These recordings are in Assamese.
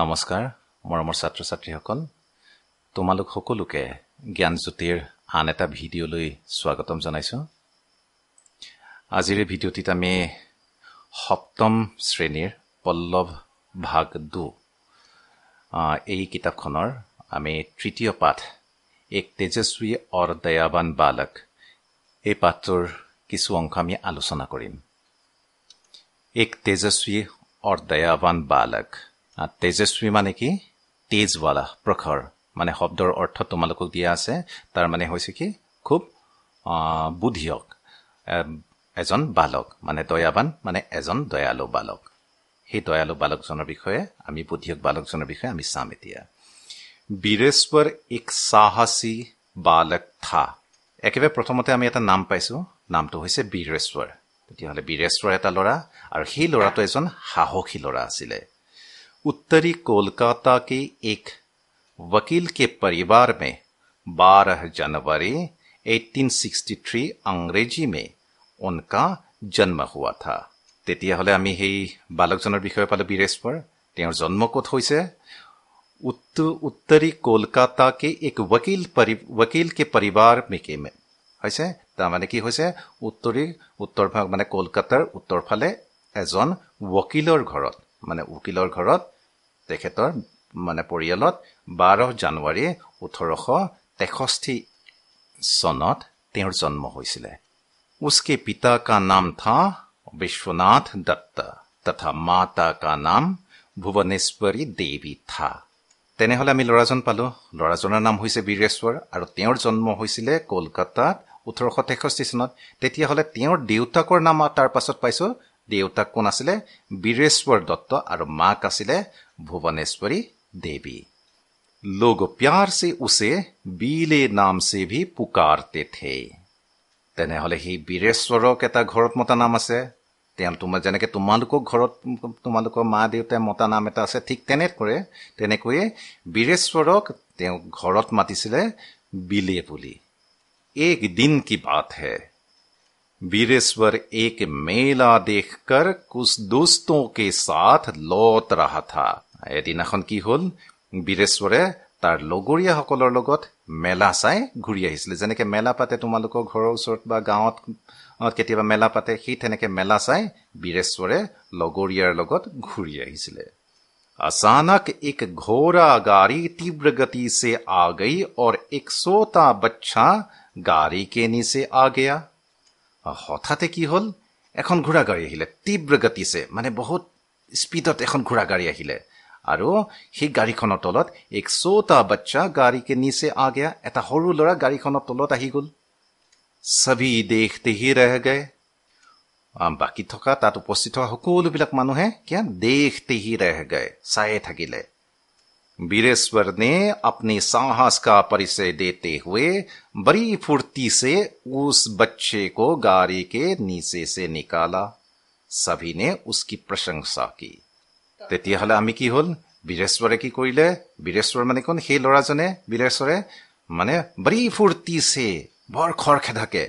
নমস্কাৰ মৰমৰ ছাত্ৰ ছাত্ৰীসকল তোমালোক সকলোকে জ্ঞানজ্যোতিৰ আন এটা ভিডিঅ'লৈ স্বাগতম জনাইছোঁ আজিৰ ভিডিঅ'টিত আমি সপ্তম শ্ৰেণীৰ পল্লৱ ভাগ দু এই কিতাপখনৰ আমি তৃতীয় পাঠ এক তেজস্বী অৰ দয়াবান বালক এই পাঠটোৰ কিছু অংশ আমি আলোচনা কৰিম এক তেজস্বী অৰ দয়াবান বালক তেজস্বী মানে কি তেজৱালা প্ৰখৰ মানে শব্দৰ অৰ্থ তোমালোকক দিয়া আছে তাৰ মানে হৈছে কি খুব বুদ্ধিয়ক এজন বালক মানে দয়াবান মানে এজন দয়ালু বালক সেই দয়ালু বালকজনৰ বিষয়ে আমি বুদ্ধিয়ক বালকজনৰ বিষয়ে আমি চাম এতিয়া বীৰেশ্বৰ ইক সাহসী বালক থা একেবাৰে প্ৰথমতে আমি এটা নাম পাইছোঁ নামটো হৈছে বীৰেশ্বৰ তেতিয়াহ'লে বীৰেশ্বৰ এটা ল'ৰা আৰু সেই ল'ৰাটো এজন সাহসী ল'ৰা আছিলে उत्तरी कोलकाता के एक वकील के परिवार में 12 जनवरी 1863 अंग्रेजी में उनका জন্ম হোৱা থা তেতিয়াহ'লে আমি সেই বালকজনৰ বিষয়ে পালোঁ বীৰেশ্বৰ তেওঁৰ জন্ম ক'ত হৈছে উত্তৰী কলকাতাকে এক ৱকিল ৱকিল কে পৰিবাৰ মেকে হৈছে তাৰমানে কি হৈছে উত্তৰী উত্তৰ মানে কলকাতাৰ উত্তৰফালে এজন ৱকিলৰ ঘৰত মানে উকিলৰ ঘৰত তেখেতৰ মানে পৰিয়ালত বাৰ জানুৱাৰী ওঠৰশ তেষষ্ঠি চনত তেওঁৰ জন্ম হৈছিলে উচকে পিতা কা নাম থা বিশ্বনাথ দত্ত তথা মাতা কা নাম ভুৱনেশ্বৰী দেৱী থা তেনেহ'লে আমি ল'ৰাজন পালোঁ ল'ৰাজনৰ নাম হৈছে বীৰেশ্বৰ আৰু তেওঁৰ জন্ম হৈছিলে কলকাতাত ওঠৰশ তেষষ্ঠি চনত তেতিয়াহ'লে তেওঁৰ দেউতাকৰ নাম তাৰ পাছত পাইছোঁ দেউতাক কোন আছিলে বীৰেশ্বৰ দত্ত আৰু মাক আছিলে ভুৱনেশ্বৰী দেৱী লোক প্যাৰ চে উচে বিলে নাম চে ভি পুকাৰ তে থে তেনেহ'লে সেই বীৰেশ্বৰক এটা ঘৰত মতা নাম আছে তেওঁ তোমাৰ যেনেকৈ তোমালোকৰ ঘৰত তোমালোকৰ মা দেউতাই মতা নাম এটা আছে ঠিক তেনেকৈয়ে তেনেকৈয়ে বীৰেশ্বৰক তেওঁ ঘৰত মাতিছিলে বিলে বুলি এক দিন কি বাট হে वीरेश्वर एक मेला देखकर कुछ दोस्तों के साथ लौट रहा था এদিনাখন কি হ'ল বীৰেশ্বৰে তাৰ লগৰীয়াসকলৰ লগত মেলা চাই ঘূৰি আহিছিলে যেনেকৈ মেলা পাতে তোমালোকৰ ঘৰৰ ওচৰত বা গাঁৱত কেতিয়াবা মেলা পাতে সেই তেনেকৈ মেলা চাই বীৰেশ্বৰে লগৰীয়াৰ লগত ঘূৰি আহিছিলে अचानक एक घोड़ा गाड़ी तीव्र गति से आ गई और एक सोता बच्चा गाड़ी के नीचे आ गया হঠাতে কি হ'ল এখন ঘোঁৰা গাড়ী আহিলে তীব্ৰ গতিছে মানে বহুত স্পীডত এখন ঘোঁৰা গাড়ী আহিলে আৰু সেই গাড়ীখনৰ তলত এক চৌটা বাচ্চা গাড়ীকে নিচে আগেয়া এটা সৰু ল'ৰা গাড়ীখনৰ তলত আহি গ'ল চবি দেখতে হি ৰেহ গে বাকী থকা তাত উপস্থিত হোৱা সকলোবিলাক মানুহে কিয় দেখতে হি ৰেহ গে চায়ে থাকিলে वीरेश्वर ने अपने साहस का परिचय देते हुए बड़ी फुर्ती से उस बच्चे को गाड़ी के नीचे से निकाला सभी ने उसकी प्रशंसा की तेती की होल वीरेश्वर की कोई ले वीरेश्वर मैंने कौन हे लोराजने वीरेश्वर मैंने बड़ी फुर्ती से बर खर खेधके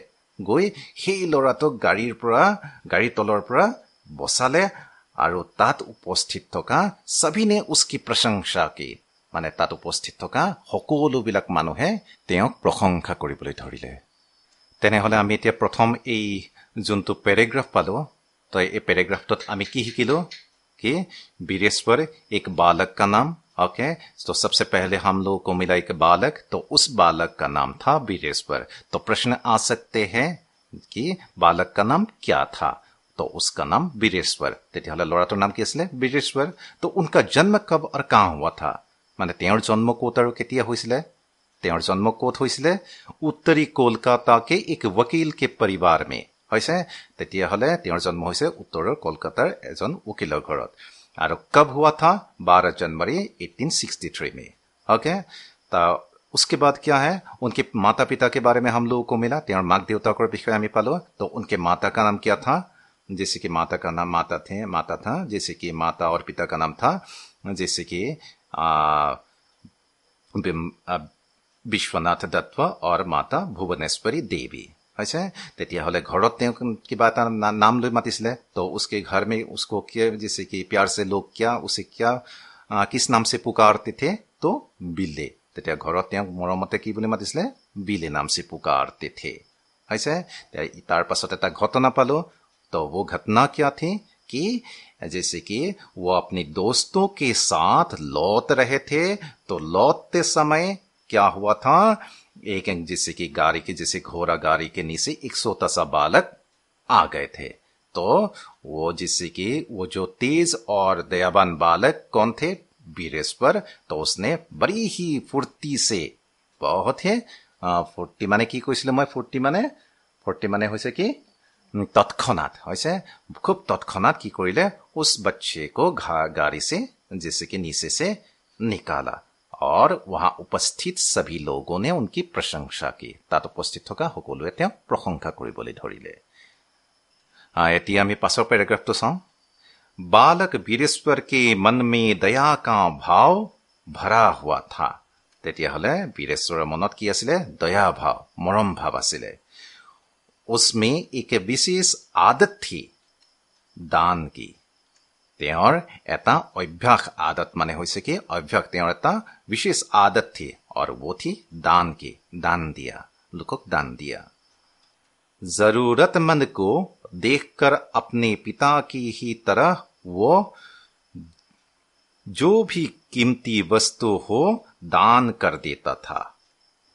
गई हे लोरा तो गाड़ी गाड़ी तलर पर बसाले আৰু তাত উপস্থিত থকা চবিনে উচকি প্ৰশংসা কি মানে তাত উপস্থিত থকা সকলোবিলাক মানুহে তেওঁক প্ৰশংসা কৰিবলৈ ধৰিলে তেনেহ'লে আমি এতিয়া প্ৰথম এই যোনটো পেৰেগ্ৰাফ পালোঁ তো এই পেৰেগ্ৰাফটোত আমি কি শিকিলোঁ কি বীৰেশ্বৰ এক বালক কা নাম অ'কে তো সবচে পেহলে হাম লোক মিলা এক বালক তো উচ বালক কা নাম থা বীৰেশ্বৰ তো প্ৰশ্ন আ সকতে হে কি বালক কা নাম কিয়া থা तो उसका नाम बीरेश्वर तेतिया तो नाम कि बीरेश्वर तो उनका जन्म कब और कहाँ हुआ था मान मैंने जन्म कत और के जन्म कत हो उत्तरी कोलकाता के एक वकील के परिवार में जन्म उत्तर कलकार एकल घर और कब हुआ था बारह जनवरी एट्टीन सिक्सटी थ्री में ओके उसके बाद क्या है उनके माता पिता के बारे में हम लोगों को मिला माग देवता को विषय पालो तो उनके माता का नाम क्या था जैसे कि माता का नाम माता थे माता था जैसे कि माता और पिता का नाम था जैसे कि विश्वनाथ दत्त और माता भुवनेश्वरी देवी अच्छा हमें घर की बात ना, नाम मातीसले तो उसके घर में उसको क्या जैसे कि प्यार से लोग क्या उसे क्या आ, किस नाम से पुकारते थे तो बिले घर ঘৰত कि মৰমতে কি বুলি মাতিছিলে বিলে নাম চিপুকাৰ তিথে হৈছে তাৰপাছত এটা ঘটনা পালোঁ তো ও ঘটনা কি আতি কি আছে সে কি ও আপনি দোস্ত কে সাথ লত ਰਹতে তো লত সময় কি ہوا تھا এক ইংজিসি কি গাড়ি কে জিসিক ঘোড়া গাড়ি কে নিসে 100 তাছ বালক আ গয়ে থে তো ও জিসিক ও জো তেজ অর দয়বান বালক কোন থে বীরেশ পর তো উসনে বরি হি ফুরতি সে বহত ফর্টি মানে কি কইছিল মই ফর্টি মানে ফর্টি মানে হইছে কি তৎক্ষণাত হৈছে খুব তৎক্ষণাত কি কৰিলে উচ বচ্চেক গাড়ীছে জেছে কি নিচেছে নিকালা আৰু উপস্থিত চাবি লগনে উনকি প্ৰশংসা কি তাত উপস্থিত থকা সকলোৱে তেওঁক প্ৰশংসা কৰিবলৈ ধৰিলে এতিয়া আমি পাছৰ পেৰাগ্ৰাফটো চাওঁ বালক বীৰেশ্বৰ কে মন মে দয়া কা ভাও ভৰা হোৱা থা তেতিয়াহ'লে বীৰেশ্বৰৰ মনত কি আছিলে দয়া ভাৱ মৰম ভাৱ আছিলে उसमें एक विशेष आदत थी दान की एता अभ्यास आदत माने मानने कि अभ्यास विशेष आदत थी और वो थी दान की दान दिया लोकक दान दिया जरूरतमंद को देखकर अपने पिता की ही तरह वो जो भी कीमती वस्तु हो दान कर देता था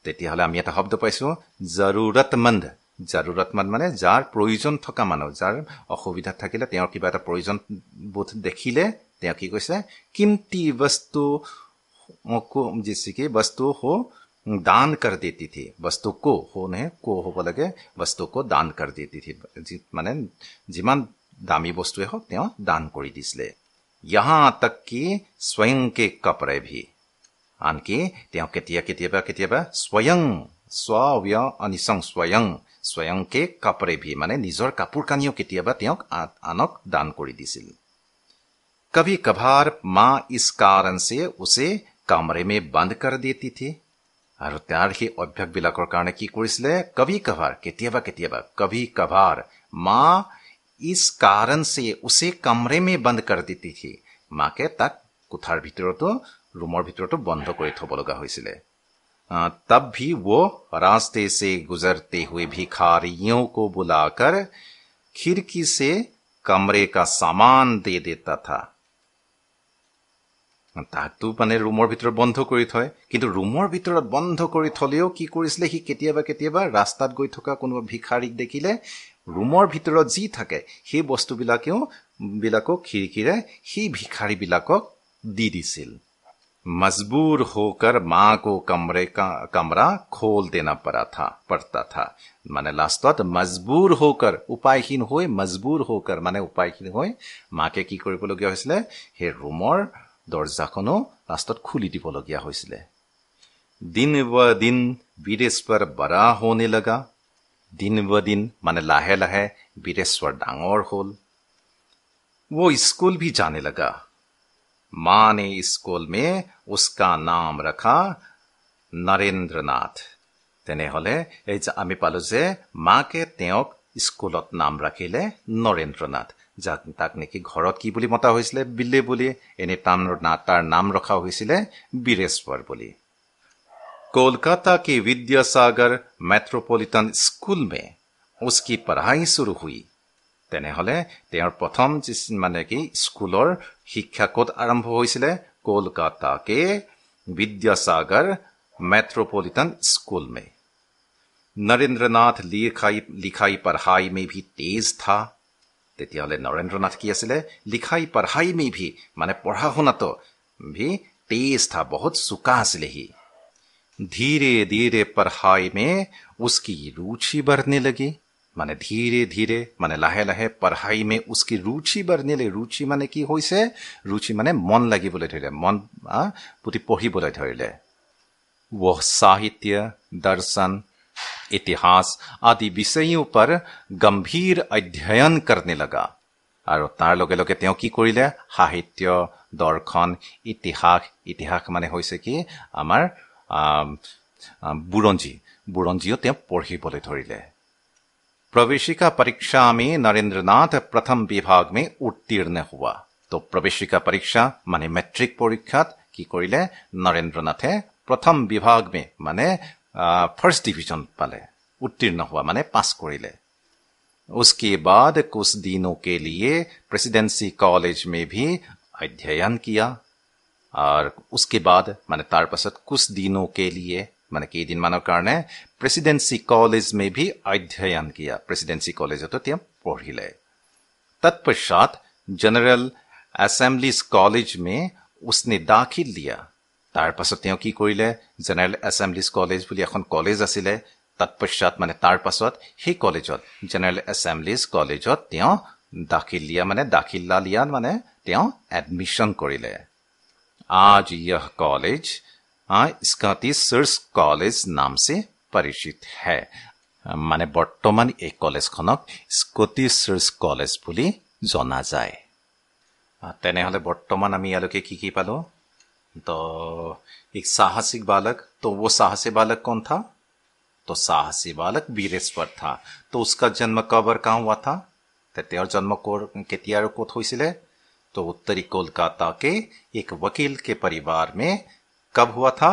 तेती हले हम यहाँ शब्द पैसो जरूरतमंद জাৰুৰতমান মানে যাৰ প্ৰয়োজন থকা মানুহ যাৰ অসুবিধাত থাকিলে তেওঁৰ কিবা এটা প্ৰয়োজন বোধ দেখিলে তেওঁ কি কৈছে কিমতি বস্তু যিছে কি বস্তু হো দান কৰি দি তিথি বস্তু কো হো নে কো হ'ব লাগে বস্তু কো দান কৰি দি তিথি মানে যিমান দামী বস্তুৱে হওক তেওঁ দান কৰি দিছিলে ইহা তক কি স্বয়ংকে কাপৰে ভি আনকি তেওঁ কেতিয়া কেতিয়াবা কেতিয়াবা স্বয়ং স্বয় অনিচং স্বয়ং স্বয়ংকে কাপোৰে ভি মানে নিজৰ কাপোৰ কানিও কেতিয়াবা তেওঁক আনক দান কৰি দিছিল কবি কভাৰ মা ইচ কাৰণে উচে কামৰে মে বন্ধ কৰি দিয়ে তিথি আৰু তেওঁৰ সেই বিলাকৰ কাৰণে কি কৰিছিলে কবি কভাৰ কেতিয়াবা কেতিয়াবা কবি কভাৰ মা ইচ কাৰণে উচে কামৰে মে বন্ধ কৰি দিয়ে তিথি মাকে তাক কোঠাৰ ভিতৰতো ৰুমৰ ভিতৰতো বন্ধ কৰি থব লগা হৈছিলে तब भी वो रास्ते से गुजरते हुए भिखारियों को बुलाकर खिड़की से कमरे का सामान दे देता था তাকতো মানে ৰুমৰ ভিতৰত বন্ধ কৰি থয় কিন্তু ৰুমৰ ভিতৰত বন্ধ কৰি থলেও কি কৰিছিলে সি কেতিয়াবা কেতিয়াবা ৰাস্তাত গৈ থকা কোনোবা ভিক্ষাৰীক দেখিলে ৰুমৰ ভিতৰত যি থাকে সেই বস্তুবিলাকেও বিলাকক খিৰিকীৰে সেই ভিক্ষাৰীবিলাকক দি দিছিল मजबूर होकर मां को कमरे का कमरा खोल देना पड़ा था पड़ता था माने लास्ट थॉट मजबूर होकर উপায়হীন হৈ মজবুৰ হোকৰ মানে উপায়হীন হৈ মাকে কি কৰিবলগীয়া হৈছিলে সেই ৰুমৰ দৰ্জাখনো লাষ্টত খুলি দিবলগীয়া হৈছিলে দিন ব দিন বীৰেশ্বৰ বৰা হনে লগা দিন ব দিন মানে লাহে লাহে বীৰেশ্বৰ ডাঙৰ হ'ল वो स्कूल भी जाने लगा मां ने स्कूल में उसका नाम रखा নরেন্দ্রনাথ তেনেহ'লে এই যে আমি পালোঁ যে মাকে তেওঁক স্কুলত নাম ৰাখিলে নৰেন্দ্ৰনাথ যাক তাক নেকি ঘৰত কি বুলি মতা হৈছিলে বিলে বুলি এনেই তাম তাৰ নাম ৰখা হৈছিলে বীৰেশ্বৰ বুলি कोलकाता के विद्यासागर मेट्रोपॉलिटन स्कूल में उसकी पढ़ाई शुरू हुई তেনেহ'লে তেওঁৰ প্ৰথম মানে কি স্কুলৰ শিক্ষা ক'ত আৰম্ভ হৈছিলে কলকাতাকে বিদ্যাসাগৰ মেট্रोपॉलिटन स्कूल में নরেন্দ্রনাথ লিখাই লিখাই পঢ়াই মে ভি তেজ থা তেতিয়াহ'লে নৰেন্দ্ৰনাথ কি আছিলে লিখাই পঢ়াই মে ভি মানে পঢ়া শুনাতো ভি তেজ থা বহুত চোকা আছিলে সি ধীৰে ধীৰে পঢ়াই মে উচকি ৰুচি বঢ়নে লাগি মানে ধীৰে ধীৰে মানে লাহে লাহে পঢ়াই মে উসকি ৰুচি বৰ্ণিলে ৰুচি মানে কি হৈছে ৰুচি মানে মন লাগিবলৈ ধৰিলে মন প্ৰতি পঢ়িবলৈ ধৰিলে ও সাহিত্য দৰ্শন ইতিহাস আদি বিষয় উপৰ গম্ভীৰ অধ্যয়ন কৰণে লগা আৰু তাৰ লগে লগে তেওঁ কি কৰিলে সাহিত্য দৰ্শন ইতিহাস ইতিহাস মানে হৈছে কি আমাৰ বুৰঞ্জী বুৰঞ্জীও তেওঁ পঢ়িবলৈ ধৰিলে प्रवेशिका परीक्षा में नरेंद्रनाथ प्रथम विभाग में उत्तीर्ण हुआ तो प्रवेशिका परीक्षा माने मैट्रिक परीक्षा की কি কৰিলে নৰেন্দ্ৰনাথে প্ৰথম বিভাগ মে মানে ফাৰ্ষ্ট ডিভিজন পালে उत्तीर्ण हुआ माने पास ले उसके बाद कुछ दिनों के लिए प्रेसिडेंसी कॉलेज में भी अध्ययन किया और उसके बाद माने तार कुछ दिनों के लिए মানে কেইদিনমানৰ কাৰণে প্ৰেচিডেঞ্চি কলেজ মে ভি অধ্যয়ন কিয়া প্ৰেচিডেঞ্চি কলেজতো তেওঁ পঢ়িলে তৎপশ্চাত জেনেৰেল এছেম্বলিজ কলেজ মে উচনে দাখিল দিয়া তাৰ পাছত তেওঁ কি কৰিলে জেনেৰেল এছেম্বলিজ কলেজ বুলি এখন কলেজ আছিলে তৎপশ্চাত মানে তাৰ পাছত সেই কলেজত জেনেৰেল এছেম্বলিজ কলেজত তেওঁ দাখিল দিয়া মানে দাখিলা লিয়া মানে তেওঁ এডমিশ্যন কৰিলে আজ ইয় কলেজ স্কটিশ চাৰ্চ কলেজ নামছে পৰিচিত হে মানে বৰ্তমান এই কলেজখনক স্কটিছ চাৰ্চ কলেজ বুলি জনা যায় তেনেহ'লে বৰ্তমান আমি ইয়ালৈকে কি কি পালোঁ तो एक साहसिक बालक तो वो साहसी बालक कौन था तो साहसी बालक वीरेश्वर था तो उसका जन्म कब और कहाँ हुआ था তেওঁৰ জন্ম কেতিয়া আৰু ক'ত হৈছিলে তো উত্তৰী কলকাতা কে এক वकील के परिवार में कब हुआ था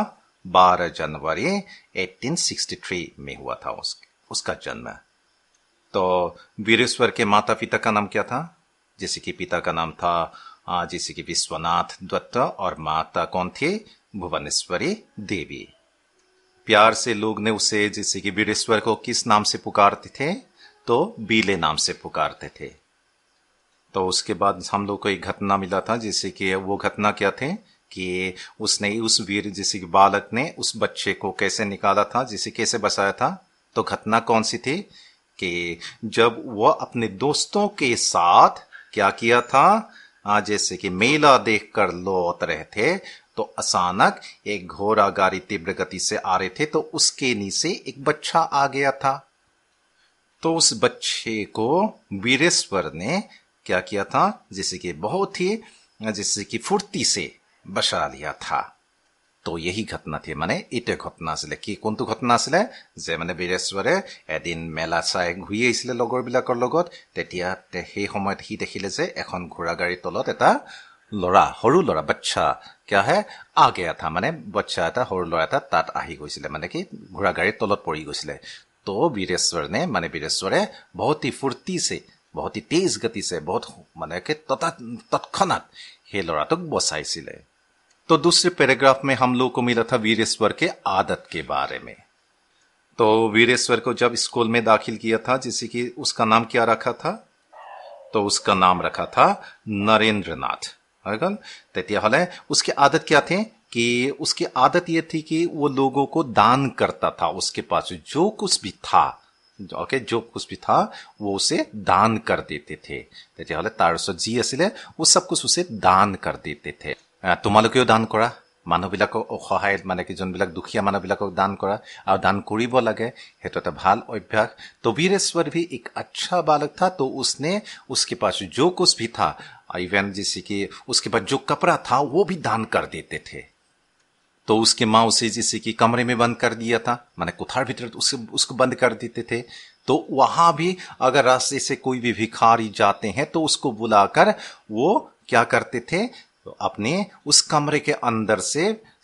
12 जनवरी 1863 में हुआ था उस, उसका जन्म तो वीरेश्वर के माता पिता का नाम क्या था जैसे कि पिता का नाम था जैसे कि विश्वनाथ दत्त और माता कौन थी भुवनेश्वरी देवी प्यार से लोग ने उसे जैसे कि वीरेश्वर को किस नाम से पुकारते थे तो बीले नाम से पुकारते थे तो उसके बाद हम लोग को एक घटना मिला था जैसे कि वो घटना क्या थे कि उसने उस वीर जिसे बालक ने उस बच्चे को कैसे निकाला था जिसे कैसे बसाया था तो घटना कौन सी थी कि जब वह अपने दोस्तों के साथ क्या किया था जैसे कि मेला देख कर लौट रहे थे तो अचानक एक घोड़ा गाड़ी तीव्र गति से आ रहे थे तो उसके नीचे एक बच्चा आ गया था तो उस बच्चे को वीरेश्वर ने क्या किया था जैसे कि बहुत ही जैसे कि फुर्ती से বচা দিয়া থা তো এই ঘটনা থি মানে এইটো ঘটনা আছিলে কি কোনটো ঘটনা আছিলে যে মানে বীৰেশ্বৰে এদিন মেলা চাই ঘূৰি আহিছিলে লগৰবিলাকৰ লগত তেতিয়া সেই সময়ত সি দেখিলে যে এখন ঘোঁৰা গাড়ীৰ তলত এটা ল'ৰা সৰু ল'ৰা বচ্চা কিয় হে আগে এটা মানে বচ্চা এটা সৰু ল'ৰা এটা তাত আহি গৈছিলে মানে কি ঘোঁৰা গাড়ীৰ তলত পৰি গৈছিলে তো বীৰেশ্বৰনে মানে বীৰেশ্বৰে বহুত ফূৰ্তিছে বহুত তেজ গতিছে বহুত মানে কি তৎক্ষণাত সেই ল'ৰাটোক বচাইছিলে तो दूसरे पैराग्राफ में हम लोग को मिला था वीरेश्वर के आदत के बारे में तो वीरेश्वर को जब स्कूल में दाखिल किया था जैसे कि उसका नाम क्या रखा था तो उसका नाम रखा था नरेंद्र नाथ है उसकी आदत क्या थे कि उसकी आदत ये थी कि वो लोगों को दान करता था उसके पास जो कुछ भी था ओके जो कुछ भी था वो उसे दान कर देते थे तार जी है वो सब कुछ उसे दान कर देते थे तुम लोग दान कर मानुबीक মানে কি যোনবিলাক দুখীয়া दुखिया मानुबीक दान कर दान लगे লাগে भल এটা ভাল स्वर भी एक अच्छा बालक था तो उसने उसके पास जो कुछ भी था इवन जैसे कि उसके पास जो कपड़ा था वो भी दान कर देते थे तो उसके माँ उसे जैसे कि कमरे में बंद कर दिया था मैंने कुथार भीतर उसे उसको बंद कर देते थे तो वहां भी अगर रास्ते से कोई भी भिखारी जाते हैं तो उसको बुलाकर वो क्या करते थे तो अपने उस कमरे के अंदर से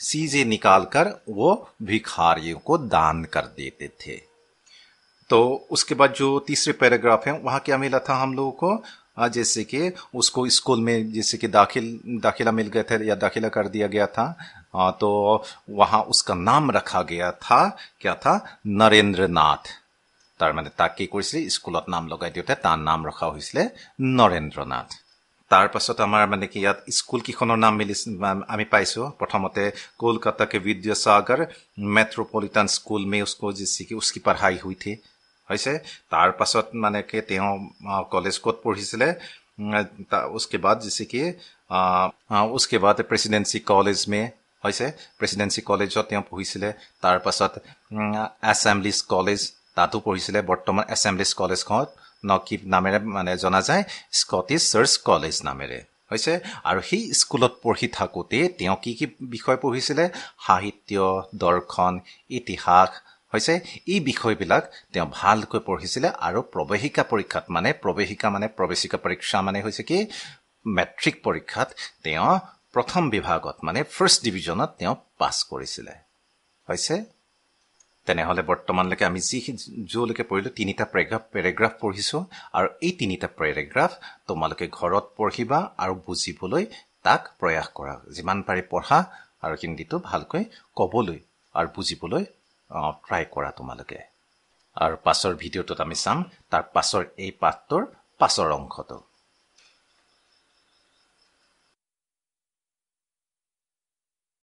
सीजे निकालकर वो भिखारियों को दान कर देते थे तो उसके बाद जो तीसरे पैराग्राफ है वहां क्या मिला था हम लोगों को हाँ, जैसे कि उसको स्कूल में जैसे कि दाखिल दाखिला मिल गया था या दाखिला कर दिया गया था हाँ, तो वहां उसका नाम रखा गया था क्या था नरेंद्र नाथ तार ताकि মানে তাক स्कूल नाम স্কুলত নাম तार नाम रखा हुआ इसलिए नरेंद्र नाथ তাৰপাছত আমাৰ মানে কি ইয়াত স্কুল কেইখনৰ নাম মিলি আমি পাইছোঁ প্ৰথমতে কলকাতাকে বিদ্য সাগৰ মেট্ৰপলিটান স্কুল মে উচ যি চিকি উচকি পঢ়াই হৈছে হৈছে তাৰপাছত মানে কি তেওঁ কলেজ ক'ত পঢ়িছিলে উচকে বাদ যি চিকি উচকে বাদ প্ৰেচিডেঞ্চি কলেজ মে হৈছে প্ৰেচিডেঞ্চি কলেজত তেওঁ পঢ়িছিলে তাৰপাছত এছেম্বলিছ কলেজ তাতো পঢ়িছিলে বৰ্তমান এছেম্বলিছ কলেজখনত ন কি নামেৰে মানে জনা যায় স্কটিছ চাৰ্চ কলেজ নামেৰে হৈছে আৰু সেই স্কুলত পঢ়ি থাকোঁতে তেওঁ কি কি বিষয় পঢ়িছিলে সাহিত্য দৰ্শন ইতিহাস হৈছে এই বিষয়বিলাক তেওঁ ভালকৈ পঢ়িছিলে আৰু প্ৰৱেশিকা পৰীক্ষাত মানে প্ৰৱেশিকা মানে প্ৰৱেশিকা পৰীক্ষা মানে হৈছে কি মেট্ৰিক পৰীক্ষাত তেওঁ প্ৰথম বিভাগত মানে ফাৰ্ষ্ট ডিভিজনত তেওঁ পাছ কৰিছিলে হৈছে তেনেহ'লে বৰ্তমানলৈকে আমি যি যলৈকে পঢ়িলোঁ তিনিটা পেৰেগ্ৰাফ পেৰেগ্ৰাফ পঢ়িছোঁ আৰু এই তিনিটা পেৰেগ্ৰাফ তোমালোকে ঘৰত পঢ়িবা আৰু বুজিবলৈ তাক প্ৰয়াস কৰা যিমান পাৰি পঢ়া আৰু হিন্দীটো ভালকৈ ক'বলৈ আৰু বুজিবলৈ ট্ৰাই কৰা তোমালোকে আৰু পাছৰ ভিডিঅ'টোত আমি চাম তাৰ পাছৰ এই পাঠটোৰ পাছৰ অংশটো